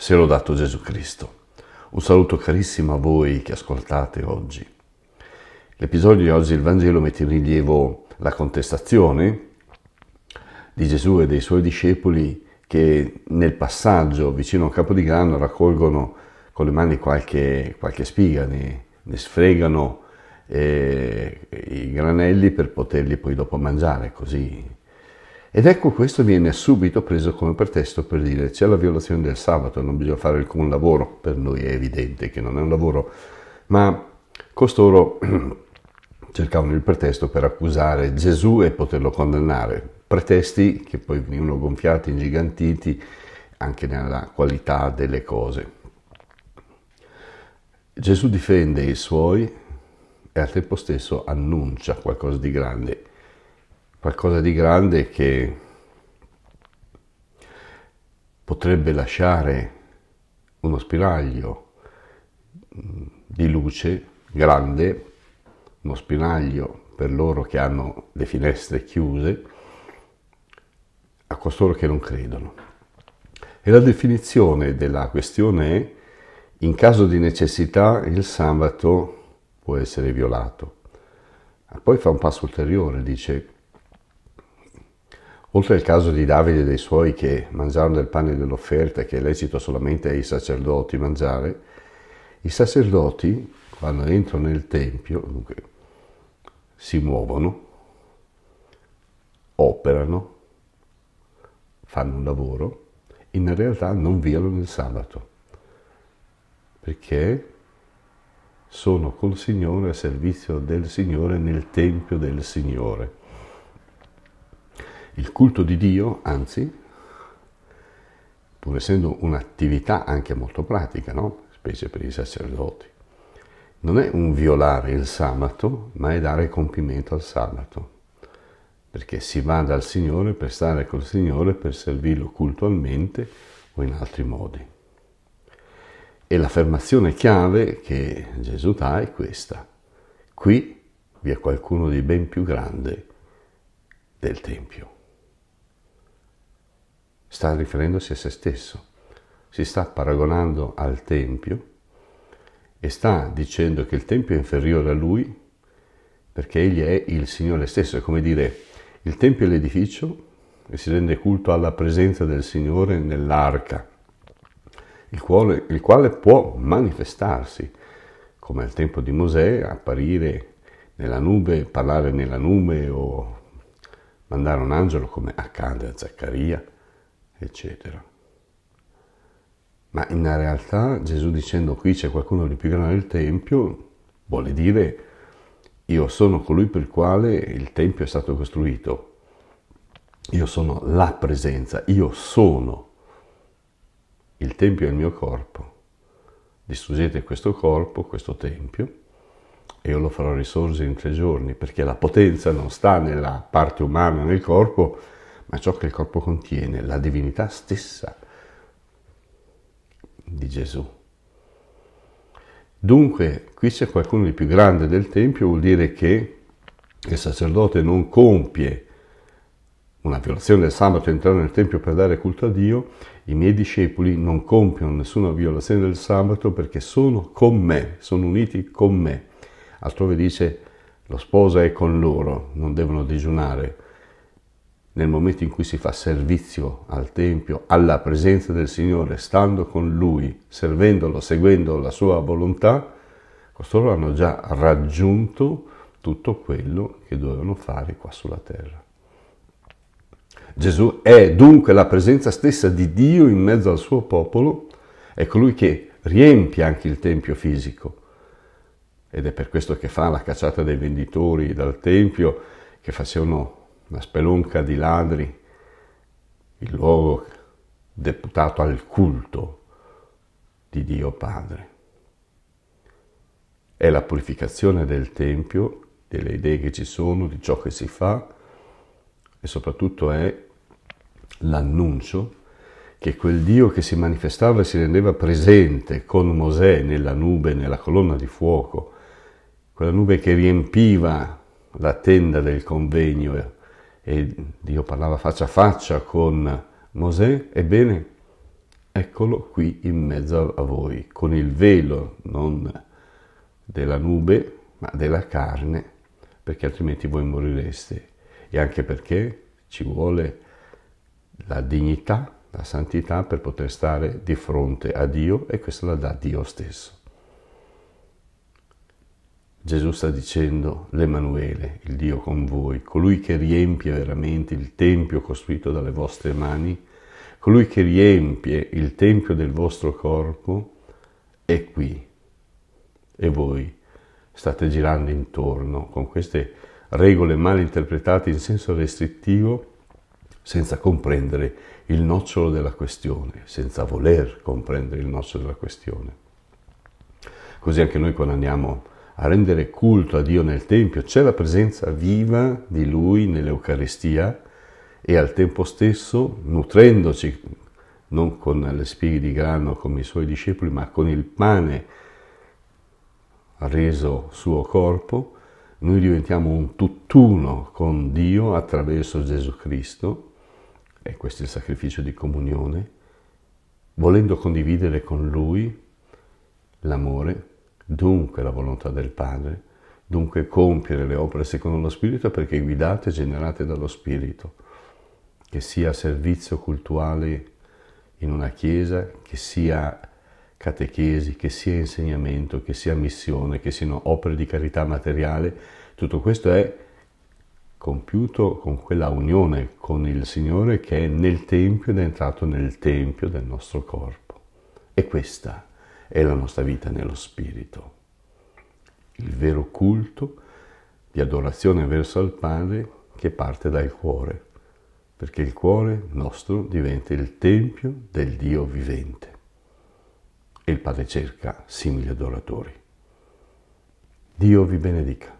se l'ho dato Gesù Cristo. Un saluto carissimo a voi che ascoltate oggi. L'episodio di oggi del Vangelo mette in rilievo la contestazione di Gesù e dei suoi discepoli che nel passaggio vicino a Capodigrano raccolgono con le mani qualche, qualche spiga, ne, ne sfregano eh, i granelli per poterli poi dopo mangiare, così ed ecco questo viene subito preso come pretesto per dire c'è la violazione del sabato, non bisogna fare alcun lavoro, per noi è evidente che non è un lavoro, ma costoro cercavano il pretesto per accusare Gesù e poterlo condannare, pretesti che poi venivano gonfiati, ingigantiti anche nella qualità delle cose. Gesù difende i suoi e al tempo stesso annuncia qualcosa di grande qualcosa di grande che potrebbe lasciare uno spiraglio di luce grande, uno spiraglio per loro che hanno le finestre chiuse, a costoro che non credono. E la definizione della questione è, in caso di necessità, il sabato può essere violato. Poi fa un passo ulteriore, dice, Oltre al caso di Davide e dei suoi che mangiarono del pane dell'offerta che è lecito solamente ai sacerdoti mangiare, i sacerdoti quando entrano nel Tempio dunque, si muovono, operano, fanno un lavoro, in realtà non violano il sabato, perché sono col Signore a servizio del Signore nel Tempio del Signore. Il culto di Dio, anzi, pur essendo un'attività anche molto pratica, no? specie per i sacerdoti, non è un violare il sabato, ma è dare compimento al sabato, perché si va dal Signore per stare col Signore, per servirlo cultualmente o in altri modi. E l'affermazione chiave che Gesù dà è questa. Qui vi è qualcuno di ben più grande del Tempio sta riferendosi a se stesso, si sta paragonando al Tempio e sta dicendo che il Tempio è inferiore a lui perché egli è il Signore stesso, è come dire il Tempio è l'edificio e si rende culto alla presenza del Signore nell'arca, il quale, il quale può manifestarsi come al tempo di Mosè, apparire nella nube, parlare nella nube o mandare un angelo come accade a Zaccaria eccetera. Ma in realtà Gesù dicendo qui c'è qualcuno di più grande del Tempio, vuole dire io sono colui per il quale il Tempio è stato costruito, io sono la presenza, io sono. Il Tempio è il mio corpo. Distruggete questo corpo, questo Tempio, e io lo farò risorgere in tre giorni, perché la potenza non sta nella parte umana, nel corpo, ma ciò che il corpo contiene, la divinità stessa di Gesù. Dunque, qui c'è qualcuno di più grande del Tempio, vuol dire che il sacerdote non compie una violazione del sabato entrando nel Tempio per dare culto a Dio, i miei discepoli non compiono nessuna violazione del sabato perché sono con me, sono uniti con me. Altrove dice, lo sposo è con loro, non devono digiunare nel momento in cui si fa servizio al Tempio, alla presenza del Signore, stando con Lui, servendolo, seguendo la sua volontà, costoro hanno già raggiunto tutto quello che dovevano fare qua sulla terra. Gesù è dunque la presenza stessa di Dio in mezzo al suo popolo, è colui che riempie anche il Tempio fisico. Ed è per questo che fa la cacciata dei venditori dal Tempio, che facevano una spelonca di ladri, il luogo deputato al culto di Dio Padre. È la purificazione del Tempio, delle idee che ci sono, di ciò che si fa e soprattutto è l'annuncio che quel Dio che si manifestava e si rendeva presente con Mosè nella nube, nella colonna di fuoco, quella nube che riempiva la tenda del convegno e Dio parlava faccia a faccia con Mosè, ebbene, eccolo qui in mezzo a voi, con il velo non della nube, ma della carne, perché altrimenti voi morireste. E anche perché ci vuole la dignità, la santità per poter stare di fronte a Dio e questo la dà Dio stesso. Gesù sta dicendo l'Emanuele, il Dio con voi, colui che riempie veramente il tempio costruito dalle vostre mani, colui che riempie il tempio del vostro corpo, è qui. E voi state girando intorno con queste regole mal interpretate in senso restrittivo senza comprendere il nocciolo della questione, senza voler comprendere il nocciolo della questione. Così anche noi quando andiamo a rendere culto a Dio nel Tempio, c'è la presenza viva di Lui nell'Eucaristia e al tempo stesso nutrendoci non con le spighe di grano come i suoi discepoli, ma con il pane reso suo corpo, noi diventiamo un tutt'uno con Dio attraverso Gesù Cristo, e questo è il sacrificio di comunione, volendo condividere con Lui l'amore dunque la volontà del Padre, dunque compiere le opere secondo lo Spirito perché guidate e generate dallo Spirito, che sia servizio cultuale in una chiesa, che sia catechesi, che sia insegnamento, che sia missione, che siano opere di carità materiale, tutto questo è compiuto con quella unione con il Signore che è nel Tempio ed è entrato nel Tempio del nostro corpo. E questa è la nostra vita nello Spirito. Il vero culto di adorazione verso il Padre che parte dal cuore, perché il cuore nostro diventa il tempio del Dio vivente. E il Padre cerca simili adoratori. Dio vi benedica.